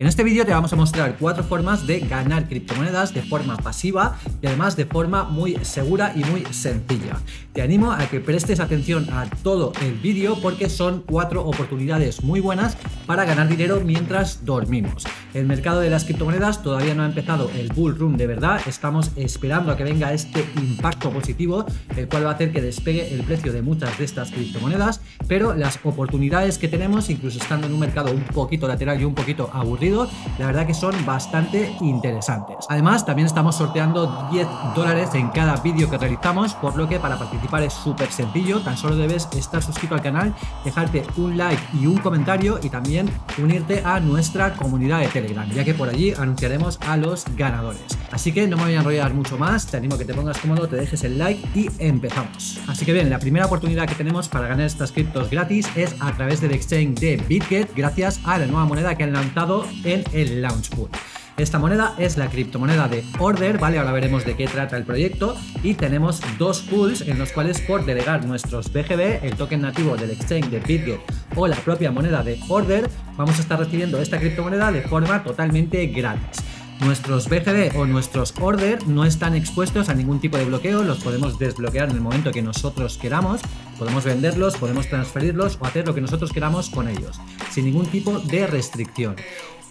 En este vídeo te vamos a mostrar cuatro formas de ganar criptomonedas de forma pasiva y además de forma muy segura y muy sencilla. Te animo a que prestes atención a todo el vídeo porque son cuatro oportunidades muy buenas para ganar dinero mientras dormimos. El mercado de las criptomonedas todavía no ha empezado el bull run de verdad, estamos esperando a que venga este impacto positivo, el cual va a hacer que despegue el precio de muchas de estas criptomonedas, pero las oportunidades que tenemos, incluso estando en un mercado un poquito lateral y un poquito aburrido, la verdad que son bastante interesantes. Además, también estamos sorteando 10 dólares en cada vídeo que realizamos, por lo que para participar es súper sencillo, tan solo debes estar suscrito al canal, dejarte un like y un comentario y también unirte a nuestra comunidad de Telegram, ya que por allí anunciaremos a los ganadores. Así que no me voy a enrollar mucho más, te animo a que te pongas cómodo, te dejes el like y empezamos. Así que bien, la primera oportunidad que tenemos para ganar estas criptos gratis es a través del exchange de BitGet gracias a la nueva moneda que han lanzado en el Launch Pool. Esta moneda es la criptomoneda de Order, ¿vale? Ahora veremos de qué trata el proyecto. Y tenemos dos pools en los cuales por delegar nuestros BGB, el token nativo del exchange de Bitget o la propia moneda de Order, vamos a estar recibiendo esta criptomoneda de forma totalmente gratis. Nuestros BGB o nuestros order no están expuestos a ningún tipo de bloqueo, los podemos desbloquear en el momento que nosotros queramos, podemos venderlos, podemos transferirlos o hacer lo que nosotros queramos con ellos, sin ningún tipo de restricción.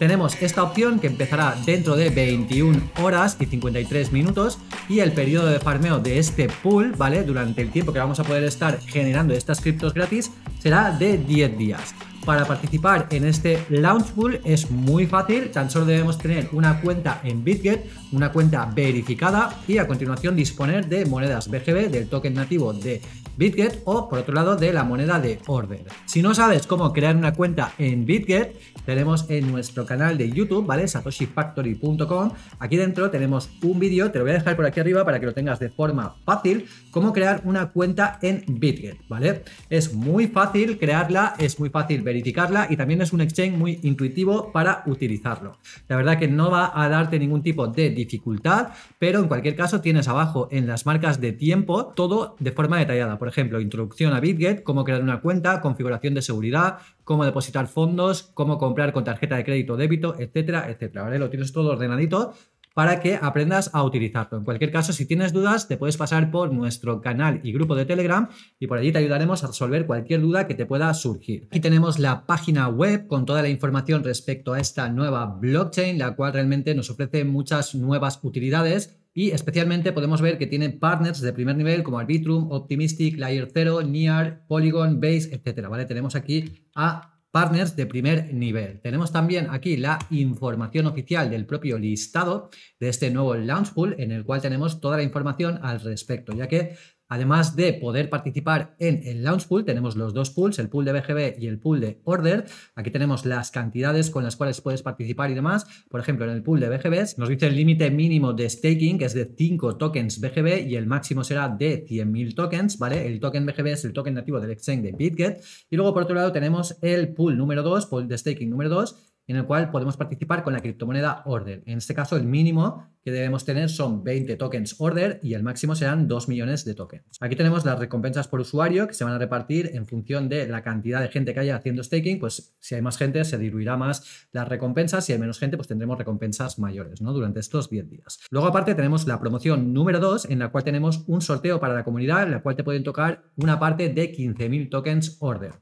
Tenemos esta opción que empezará dentro de 21 horas y 53 minutos y el periodo de farmeo de este pool, ¿vale? Durante el tiempo que vamos a poder estar generando estas criptos gratis será de 10 días. Para participar en este Launch Pool es muy fácil, tan solo debemos tener una cuenta en Bitget, una cuenta verificada y a continuación disponer de monedas BGB del token nativo de Bitget o por otro lado de la moneda de Order. Si no sabes cómo crear una cuenta en Bitget, tenemos en nuestro canal de YouTube, ¿vale? satoshifactory.com. Aquí dentro tenemos un vídeo, te lo voy a dejar por aquí arriba para que lo tengas de forma fácil, cómo crear una cuenta en Bitget, ¿vale? Es muy fácil crearla, es muy fácil verificarla y también es un exchange muy intuitivo para utilizarlo. La verdad que no va a darte ningún tipo de dificultad, pero en cualquier caso tienes abajo en las marcas de tiempo todo de forma detallada. Por ejemplo, introducción a BitGet, cómo crear una cuenta, configuración de seguridad, cómo depositar fondos, cómo comprar con tarjeta de crédito o débito, etcétera, etcétera. Lo tienes todo ordenadito para que aprendas a utilizarlo. En cualquier caso, si tienes dudas, te puedes pasar por nuestro canal y grupo de Telegram y por allí te ayudaremos a resolver cualquier duda que te pueda surgir. Aquí tenemos la página web con toda la información respecto a esta nueva blockchain, la cual realmente nos ofrece muchas nuevas utilidades y especialmente podemos ver que tiene partners de primer nivel como Arbitrum, Optimistic, Layer 0, Near, Polygon, Base, etc. ¿vale? Tenemos aquí a partners de primer nivel. Tenemos también aquí la información oficial del propio listado de este nuevo launch pool en el cual tenemos toda la información al respecto, ya que Además de poder participar en el launch pool, tenemos los dos pools, el pool de BGB y el pool de order. Aquí tenemos las cantidades con las cuales puedes participar y demás. Por ejemplo, en el pool de BGB nos dice el límite mínimo de staking, que es de 5 tokens BGB y el máximo será de 100.000 tokens, ¿vale? El token BGB es el token nativo del exchange de BitGet. Y luego, por otro lado, tenemos el pool número 2, pool de staking número 2, en el cual podemos participar con la criptomoneda Order. En este caso, el mínimo que debemos tener son 20 tokens Order y el máximo serán 2 millones de tokens. Aquí tenemos las recompensas por usuario que se van a repartir en función de la cantidad de gente que haya haciendo staking, pues si hay más gente se diluirá más las recompensas, si hay menos gente pues tendremos recompensas mayores ¿no? durante estos 10 días. Luego aparte tenemos la promoción número 2 en la cual tenemos un sorteo para la comunidad en la cual te pueden tocar una parte de 15.000 tokens Order.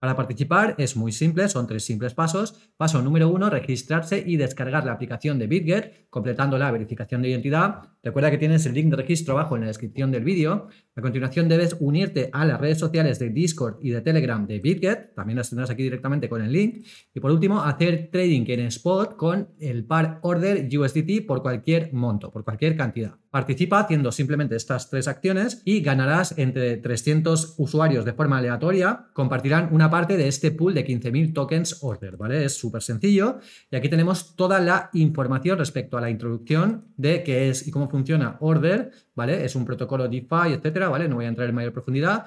Para participar es muy simple, son tres simples pasos. Paso número uno, registrarse y descargar la aplicación de Bitget, completando la verificación de identidad. Recuerda que tienes el link de registro abajo en la descripción del vídeo. A continuación debes unirte a las redes sociales de Discord y de Telegram de BitGet, también las tendrás aquí directamente con el link. Y por último, hacer trading en Spot con el par order USDT por cualquier monto, por cualquier cantidad. Participa haciendo simplemente estas tres acciones y ganarás entre 300 usuarios de forma aleatoria. Compartirán una parte de este pool de 15.000 tokens order, ¿vale? Es súper sencillo. Y aquí tenemos toda la información respecto a la introducción de qué es y cómo funciona order, ¿vale? Es un protocolo DeFi, etcétera ¿vale? No voy a entrar en mayor profundidad,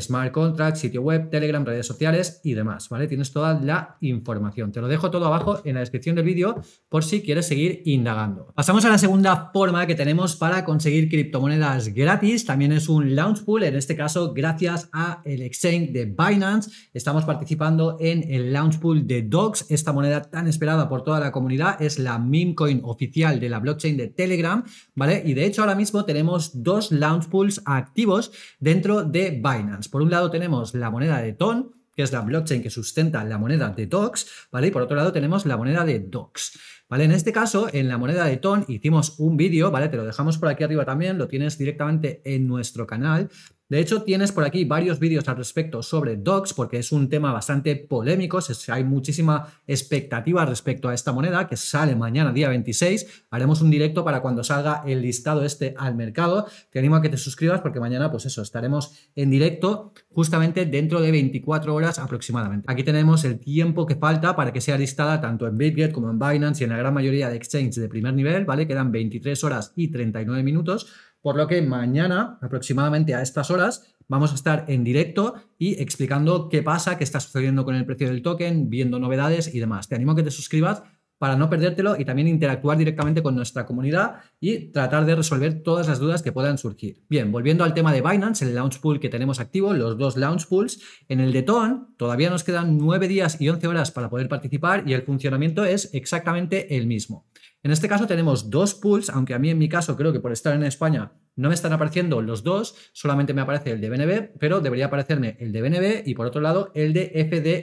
smart contracts, sitio web, Telegram, redes sociales y demás, ¿vale? Tienes toda la información. Te lo dejo todo abajo en la descripción del vídeo por si quieres seguir indagando. Pasamos a la segunda forma que tenemos para conseguir criptomonedas gratis. También es un launch pool, en este caso gracias a el exchange de Binance. Estamos participando en el launch pool de DOGS, esta moneda tan esperada por toda la comunidad. Es la meme coin oficial de la blockchain de Telegram, ¿vale? Y de hecho ahora mismo tenemos dos launch pools activos dentro de Binance. Por un lado tenemos la moneda de TON, que es la blockchain que sustenta la moneda de DOX, ¿vale? Y por otro lado tenemos la moneda de DOX, ¿vale? En este caso, en la moneda de TON hicimos un vídeo, ¿vale? Te lo dejamos por aquí arriba también, lo tienes directamente en nuestro canal, de hecho, tienes por aquí varios vídeos al respecto sobre docs, porque es un tema bastante polémico, hay muchísima expectativa respecto a esta moneda, que sale mañana día 26. Haremos un directo para cuando salga el listado este al mercado. Te animo a que te suscribas porque mañana, pues eso, estaremos en directo justamente dentro de 24 horas aproximadamente. Aquí tenemos el tiempo que falta para que sea listada tanto en Bitget como en Binance y en la gran mayoría de exchanges de primer nivel, ¿vale? Quedan 23 horas y 39 minutos por lo que mañana, aproximadamente a estas horas, vamos a estar en directo y explicando qué pasa, qué está sucediendo con el precio del token, viendo novedades y demás. Te animo a que te suscribas para no perdértelo y también interactuar directamente con nuestra comunidad y tratar de resolver todas las dudas que puedan surgir. Bien, volviendo al tema de Binance, el launch pool que tenemos activo, los dos launch pools, en el de Ton todavía nos quedan 9 días y 11 horas para poder participar y el funcionamiento es exactamente el mismo. En este caso tenemos dos pools, aunque a mí en mi caso creo que por estar en España no me están apareciendo los dos, solamente me aparece el de BNB, pero debería aparecerme el de BNB y por otro lado el de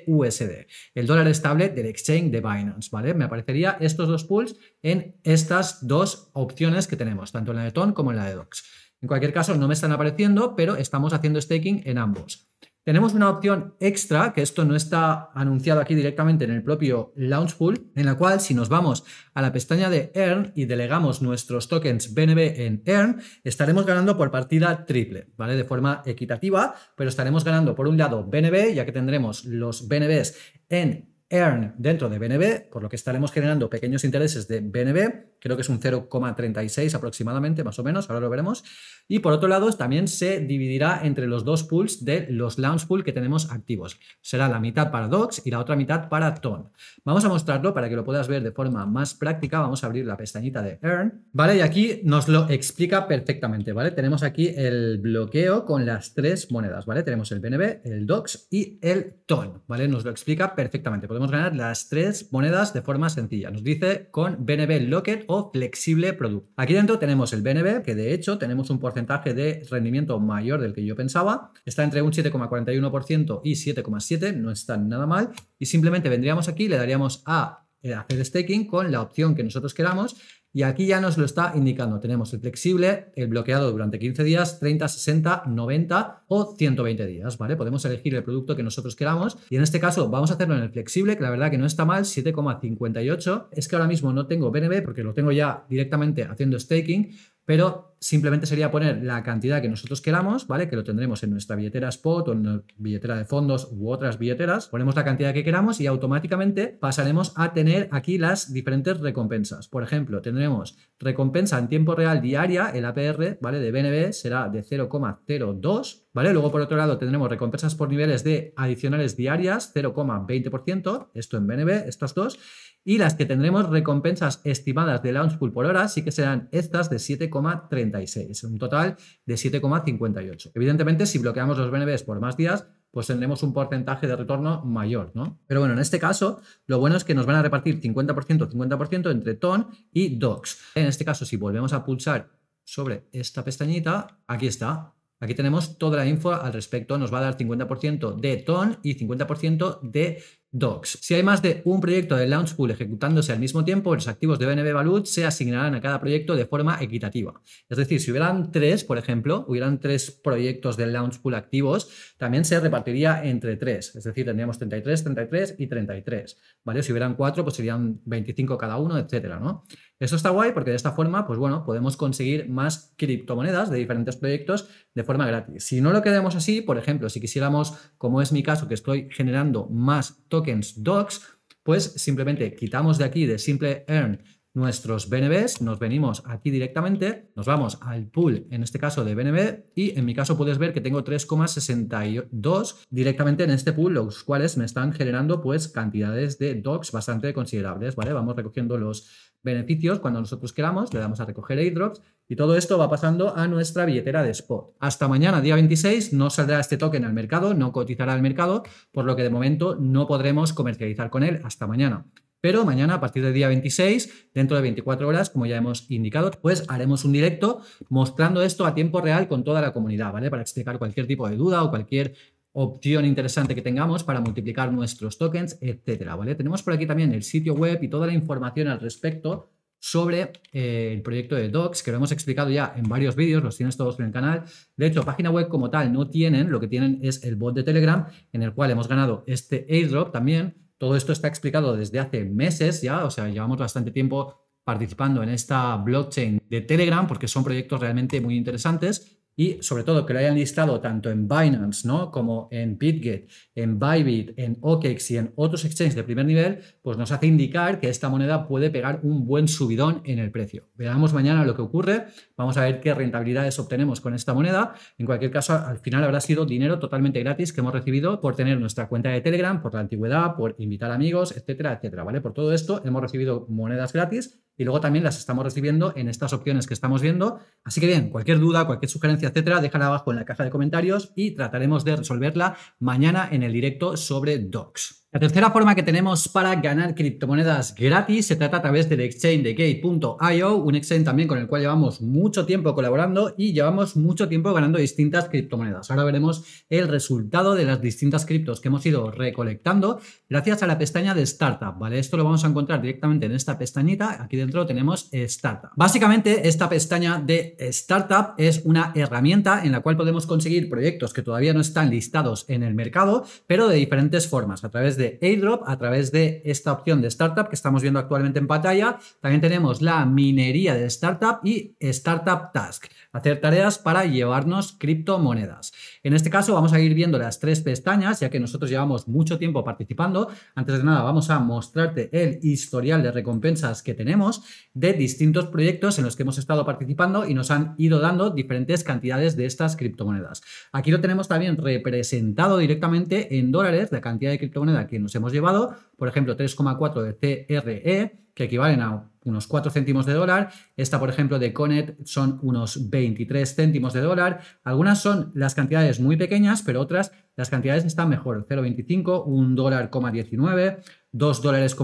FDUSD, el dólar estable del exchange de Binance, ¿vale? Me aparecería estos dos pools en estas dos opciones que tenemos, tanto en la de TON como en la de DOX. En cualquier caso, no me están apareciendo, pero estamos haciendo staking en ambos. Tenemos una opción extra, que esto no está anunciado aquí directamente en el propio LaunchPool, en la cual si nos vamos a la pestaña de Earn y delegamos nuestros tokens BNB en Earn, estaremos ganando por partida triple, ¿vale? De forma equitativa, pero estaremos ganando por un lado BNB, ya que tendremos los BNBs en earn dentro de BNB, por lo que estaremos generando pequeños intereses de BNB, creo que es un 0,36 aproximadamente, más o menos, ahora lo veremos. Y por otro lado, también se dividirá entre los dos pools de los launch pool que tenemos activos. Será la mitad para DOCS y la otra mitad para TON. Vamos a mostrarlo para que lo puedas ver de forma más práctica. Vamos a abrir la pestañita de earn, ¿vale? Y aquí nos lo explica perfectamente, ¿vale? Tenemos aquí el bloqueo con las tres monedas, ¿vale? Tenemos el BNB, el DOCS y el TON, ¿vale? Nos lo explica perfectamente ganar las tres monedas de forma sencilla. Nos dice con BNB Locket o Flexible Product. Aquí dentro tenemos el BNB, que de hecho tenemos un porcentaje de rendimiento mayor del que yo pensaba. Está entre un 7,41% y 7,7%, no está nada mal. Y simplemente vendríamos aquí, le daríamos a eh, hacer staking con la opción que nosotros queramos y aquí ya nos lo está indicando. Tenemos el flexible, el bloqueado durante 15 días, 30, 60, 90 o 120 días, ¿vale? Podemos elegir el producto que nosotros queramos y en este caso vamos a hacerlo en el flexible, que la verdad que no está mal, 7,58. Es que ahora mismo no tengo BNB porque lo tengo ya directamente haciendo staking, pero simplemente sería poner la cantidad que nosotros queramos, ¿vale? Que lo tendremos en nuestra billetera spot o en la billetera de fondos u otras billeteras. Ponemos la cantidad que queramos y automáticamente pasaremos a tener aquí las diferentes recompensas. Por ejemplo, tendremos recompensa en tiempo real diaria, el APR, ¿vale? De BNB será de 0,02, ¿vale? Luego, por otro lado, tendremos recompensas por niveles de adicionales diarias, 0,20%, esto en BNB, estas dos. Y las que tendremos recompensas estimadas de Launchpool por hora sí que serán estas de 7,30. Es un total de 7,58. Evidentemente, si bloqueamos los BNBs por más días, pues tendremos un porcentaje de retorno mayor, ¿no? Pero bueno, en este caso, lo bueno es que nos van a repartir 50%, 50% entre TON y DOCS. En este caso, si volvemos a pulsar sobre esta pestañita, aquí está. Aquí tenemos toda la info al respecto. Nos va a dar 50% de TON y 50% de Docs. Si hay más de un proyecto de Launch Pool ejecutándose al mismo tiempo, los activos de BNB Value se asignarán a cada proyecto de forma equitativa. Es decir, si hubieran tres, por ejemplo, hubieran tres proyectos del Launch Pool activos, también se repartiría entre tres. Es decir, tendríamos 33, 33 y 33. ¿vale? Si hubieran cuatro, pues serían 25 cada uno, etcétera, ¿no? Eso está guay porque de esta forma, pues bueno, podemos conseguir más criptomonedas de diferentes proyectos de forma gratis. Si no lo queremos así, por ejemplo, si quisiéramos, como es mi caso, que estoy generando más tokens DOCs, pues simplemente quitamos de aquí de simple earn nuestros BNBs, nos venimos aquí directamente, nos vamos al pool, en este caso de BNB, y en mi caso puedes ver que tengo 3,62 directamente en este pool, los cuales me están generando pues cantidades de docs bastante considerables, ¿vale? Vamos recogiendo los beneficios cuando nosotros queramos, le damos a recoger airdrops y todo esto va pasando a nuestra billetera de spot. Hasta mañana, día 26, no saldrá este token al mercado, no cotizará al mercado, por lo que de momento no podremos comercializar con él hasta mañana. Pero mañana, a partir del día 26, dentro de 24 horas, como ya hemos indicado, pues haremos un directo mostrando esto a tiempo real con toda la comunidad, ¿vale? Para explicar cualquier tipo de duda o cualquier opción interesante que tengamos para multiplicar nuestros tokens, etcétera, ¿vale? Tenemos por aquí también el sitio web y toda la información al respecto sobre eh, el proyecto de Docs, que lo hemos explicado ya en varios vídeos, los tienes todos en el canal. De hecho, página web como tal no tienen, lo que tienen es el bot de Telegram, en el cual hemos ganado este airdrop también, todo esto está explicado desde hace meses ya, o sea, llevamos bastante tiempo participando en esta blockchain de Telegram porque son proyectos realmente muy interesantes y sobre todo que lo hayan listado tanto en Binance, ¿no? Como en Bitget, en Bybit, en OKEx y en otros exchanges de primer nivel, pues nos hace indicar que esta moneda puede pegar un buen subidón en el precio. Veamos mañana lo que ocurre, vamos a ver qué rentabilidades obtenemos con esta moneda. En cualquier caso, al final habrá sido dinero totalmente gratis que hemos recibido por tener nuestra cuenta de Telegram, por la antigüedad, por invitar amigos, etcétera, etcétera, ¿vale? Por todo esto hemos recibido monedas gratis y luego también las estamos recibiendo en estas opciones que estamos viendo. Así que bien, cualquier duda, cualquier sugerencia, etcétera, déjala abajo en la caja de comentarios y trataremos de resolverla mañana en el directo sobre Docs. La tercera forma que tenemos para ganar criptomonedas gratis se trata a través del exchange de Gate.io, un exchange también con el cual llevamos mucho tiempo colaborando y llevamos mucho tiempo ganando distintas criptomonedas. Ahora veremos el resultado de las distintas criptos que hemos ido recolectando gracias a la pestaña de Startup, ¿vale? Esto lo vamos a encontrar directamente en esta pestañita, aquí dentro tenemos Startup. Básicamente esta pestaña de Startup es una herramienta en la cual podemos conseguir proyectos que todavía no están listados en el mercado, pero de diferentes formas, a través de de airdrop, a través de esta opción de startup que estamos viendo actualmente en pantalla. También tenemos la minería de startup y startup task, hacer tareas para llevarnos criptomonedas. En este caso vamos a ir viendo las tres pestañas, ya que nosotros llevamos mucho tiempo participando. Antes de nada vamos a mostrarte el historial de recompensas que tenemos de distintos proyectos en los que hemos estado participando y nos han ido dando diferentes cantidades de estas criptomonedas. Aquí lo tenemos también representado directamente en dólares, la cantidad de criptomoneda que nos hemos llevado, por ejemplo, 3,4 de CRE, que equivalen a unos 4 céntimos de dólar. Esta, por ejemplo, de Conet son unos 23 céntimos de dólar. Algunas son las cantidades muy pequeñas, pero otras las cantidades están mejor, 0,25, 1 dólar, 19. 2 dólares,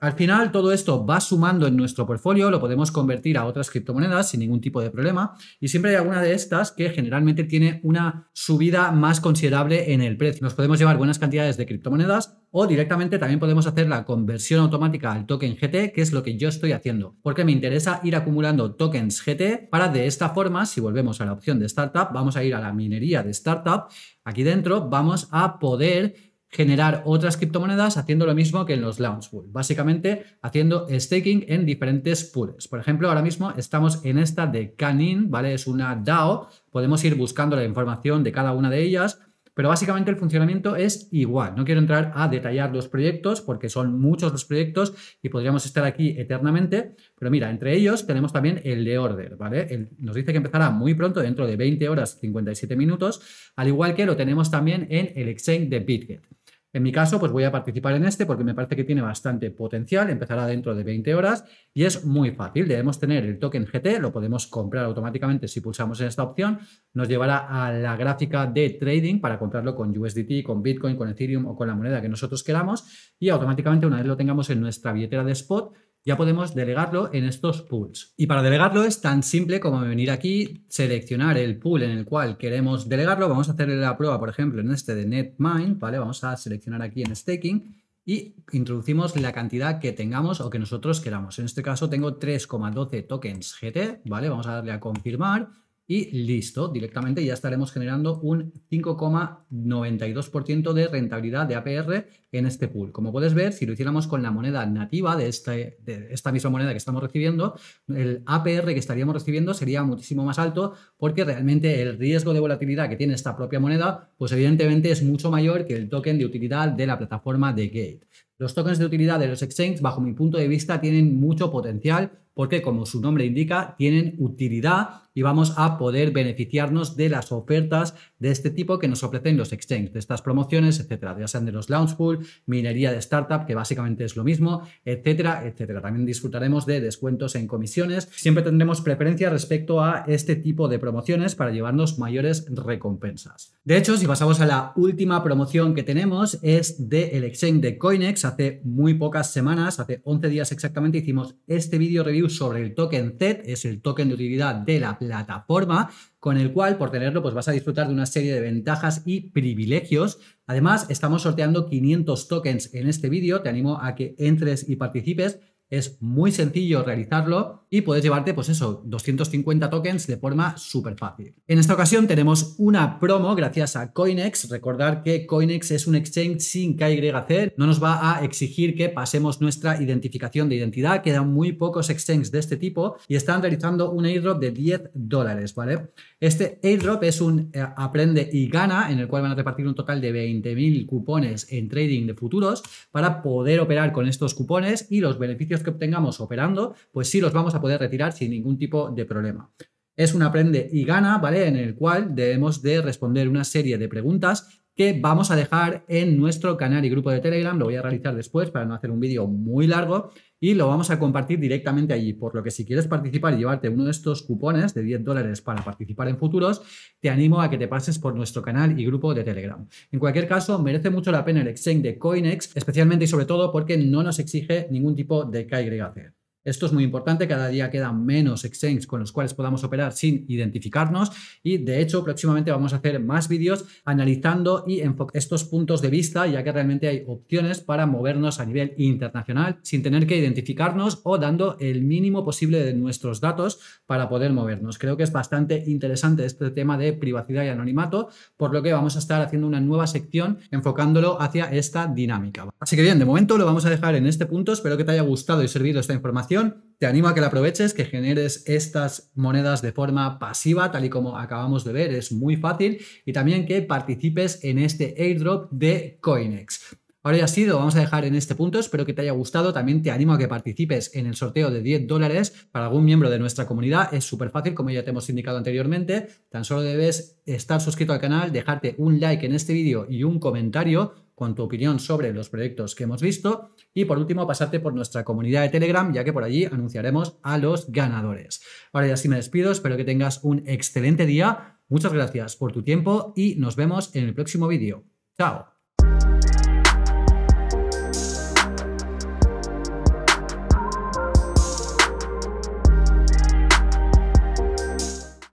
Al final, todo esto va sumando en nuestro portfolio, lo podemos convertir a otras criptomonedas sin ningún tipo de problema y siempre hay alguna de estas que generalmente tiene una subida más considerable en el precio. Nos podemos llevar buenas cantidades de criptomonedas o directamente también podemos hacer la conversión automática al token GT, que es lo que yo estoy haciendo, porque me interesa ir acumulando tokens GT para de esta forma, si volvemos a la opción de startup, vamos a ir a la minería de startup, aquí dentro vamos a poder generar otras criptomonedas haciendo lo mismo que en los launch básicamente haciendo staking en diferentes pools. Por ejemplo, ahora mismo estamos en esta de Canin, ¿vale? Es una DAO, podemos ir buscando la información de cada una de ellas, pero básicamente el funcionamiento es igual. No quiero entrar a detallar los proyectos porque son muchos los proyectos y podríamos estar aquí eternamente, pero mira, entre ellos tenemos también el de Order, ¿vale? nos dice que empezará muy pronto, dentro de 20 horas 57 minutos, al igual que lo tenemos también en el exchange de Bitget. En mi caso, pues voy a participar en este porque me parece que tiene bastante potencial, empezará dentro de 20 horas y es muy fácil. Debemos tener el token GT, lo podemos comprar automáticamente si pulsamos en esta opción, nos llevará a la gráfica de trading para comprarlo con USDT, con Bitcoin, con Ethereum o con la moneda que nosotros queramos y automáticamente una vez lo tengamos en nuestra billetera de spot, ya podemos delegarlo en estos pools. Y para delegarlo es tan simple como venir aquí, seleccionar el pool en el cual queremos delegarlo. Vamos a hacer la prueba, por ejemplo, en este de NetMind, ¿vale? Vamos a seleccionar aquí en Staking y introducimos la cantidad que tengamos o que nosotros queramos. En este caso tengo 3,12 tokens GT, ¿vale? Vamos a darle a confirmar y listo, directamente ya estaremos generando un 5,92% de rentabilidad de APR en este pool. Como puedes ver, si lo hiciéramos con la moneda nativa de, este, de esta misma moneda que estamos recibiendo, el APR que estaríamos recibiendo sería muchísimo más alto porque realmente el riesgo de volatilidad que tiene esta propia moneda, pues evidentemente es mucho mayor que el token de utilidad de la plataforma de Gate. Los tokens de utilidad de los exchanges, bajo mi punto de vista, tienen mucho potencial porque, como su nombre indica, tienen utilidad y vamos a poder beneficiarnos de las ofertas de este tipo que nos ofrecen los exchanges, de estas promociones, etcétera, ya sean de los lounge pool, minería de startup, que básicamente es lo mismo, etcétera, etcétera. También disfrutaremos de descuentos en comisiones. Siempre tendremos preferencia respecto a este tipo de promociones para llevarnos mayores recompensas. De hecho, si pasamos a la última promoción que tenemos, es del exchange de Coinex. Hace muy pocas semanas, hace 11 días exactamente, hicimos este vídeo review sobre el token Z, es el token de utilidad de la plataforma, con el cual por tenerlo pues vas a disfrutar de una serie de ventajas y privilegios. Además, estamos sorteando 500 tokens en este vídeo, te animo a que entres y participes. Es muy sencillo realizarlo y puedes llevarte, pues eso, 250 tokens de forma súper fácil. En esta ocasión tenemos una promo gracias a Coinex. Recordar que Coinex es un exchange sin hacer. No nos va a exigir que pasemos nuestra identificación de identidad. Quedan muy pocos exchanges de este tipo y están realizando un airdrop de 10 dólares, ¿vale? Este airdrop es un eh, aprende y gana en el cual van a repartir un total de 20.000 cupones en trading de futuros para poder operar con estos cupones y los beneficios que obtengamos operando, pues sí los vamos a poder retirar sin ningún tipo de problema. Es un aprende y gana, ¿vale? En el cual debemos de responder una serie de preguntas que vamos a dejar en nuestro canal y grupo de Telegram. Lo voy a realizar después para no hacer un vídeo muy largo y lo vamos a compartir directamente allí. Por lo que si quieres participar y llevarte uno de estos cupones de 10 dólares para participar en futuros, te animo a que te pases por nuestro canal y grupo de Telegram. En cualquier caso, merece mucho la pena el exchange de CoinEx, especialmente y sobre todo porque no nos exige ningún tipo de KYC. Esto es muy importante, cada día quedan menos exchanges con los cuales podamos operar sin identificarnos y de hecho próximamente vamos a hacer más vídeos analizando y estos puntos de vista ya que realmente hay opciones para movernos a nivel internacional sin tener que identificarnos o dando el mínimo posible de nuestros datos para poder movernos. Creo que es bastante interesante este tema de privacidad y anonimato, por lo que vamos a estar haciendo una nueva sección enfocándolo hacia esta dinámica. Así que bien, de momento lo vamos a dejar en este punto, espero que te haya gustado y servido esta información te animo a que la aproveches, que generes estas monedas de forma pasiva, tal y como acabamos de ver, es muy fácil, y también que participes en este airdrop de Coinex. Ahora ya ha sido, vamos a dejar en este punto, espero que te haya gustado, también te animo a que participes en el sorteo de 10 dólares para algún miembro de nuestra comunidad, es súper fácil como ya te hemos indicado anteriormente, tan solo debes estar suscrito al canal, dejarte un like en este vídeo y un comentario con tu opinión sobre los proyectos que hemos visto. Y por último, pasarte por nuestra comunidad de Telegram, ya que por allí anunciaremos a los ganadores. Ahora ya sí me despido, espero que tengas un excelente día. Muchas gracias por tu tiempo y nos vemos en el próximo vídeo. Chao.